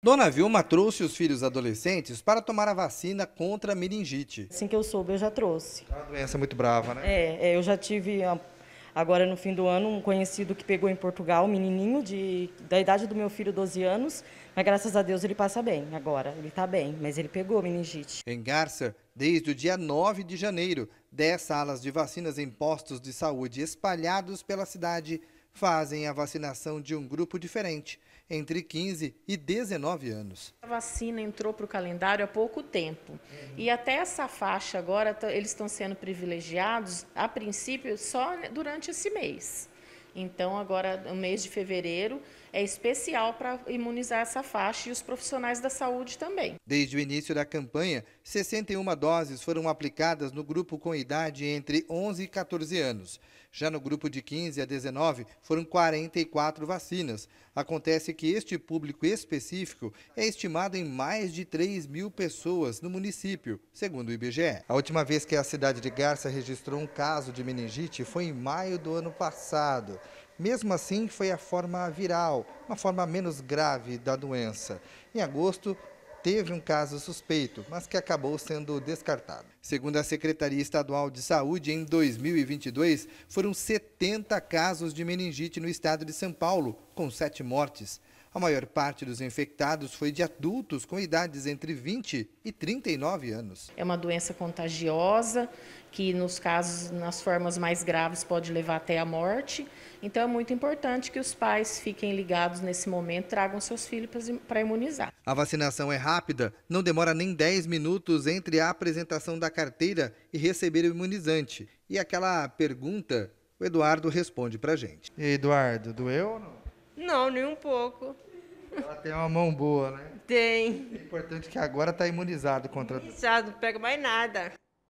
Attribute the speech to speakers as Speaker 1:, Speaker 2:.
Speaker 1: Dona Vilma trouxe os filhos adolescentes para tomar a vacina contra a meningite. Assim que eu soube, eu já trouxe. É uma doença muito brava, né?
Speaker 2: É, é eu já tive, ah, agora no fim do ano, um conhecido que pegou em Portugal, um menininho de, da idade do meu filho, 12 anos, mas graças a
Speaker 1: Deus ele passa bem agora, ele está bem, mas ele pegou meningite. Em Garça, desde o dia 9 de janeiro, 10 salas de vacinas em postos de saúde espalhados pela cidade fazem a vacinação de um grupo diferente, entre 15 e 19 anos.
Speaker 2: A vacina entrou para o calendário há pouco tempo. Uhum. E até essa faixa agora, eles estão sendo privilegiados, a princípio, só durante esse mês. Então, agora, no mês de fevereiro, é especial para imunizar essa faixa e os profissionais da saúde também.
Speaker 1: Desde o início da campanha, 61 doses foram aplicadas no grupo com idade entre 11 e 14 anos. Já no grupo de 15 a 19, foram 44 vacinas. Acontece que este público específico é estimado em mais de 3 mil pessoas no município, segundo o IBGE. A última vez que a cidade de Garça registrou um caso de meningite foi em maio do ano passado. Mesmo assim, foi a forma viral, uma forma menos grave da doença. Em agosto, teve um caso suspeito, mas que acabou sendo descartado. Segundo a Secretaria Estadual de Saúde, em 2022 foram 70 casos de meningite no estado de São Paulo, com sete mortes. A maior parte dos infectados foi de adultos com idades entre 20 e 39 anos.
Speaker 2: É uma doença contagiosa que, nos casos, nas formas mais graves, pode levar até a morte. Então, é muito importante que os pais fiquem ligados nesse momento, tragam seus filhos para imunizar.
Speaker 1: A vacinação é rápida, não demora nem 10 minutos entre a apresentação da carteira e receber o imunizante. E aquela pergunta, o Eduardo responde para gente. Eduardo, doeu ou não?
Speaker 2: Não, nem um pouco.
Speaker 1: Ela tem uma mão boa, né? Tem. É importante que agora está imunizado contra.
Speaker 2: Imunizado, não pega mais nada.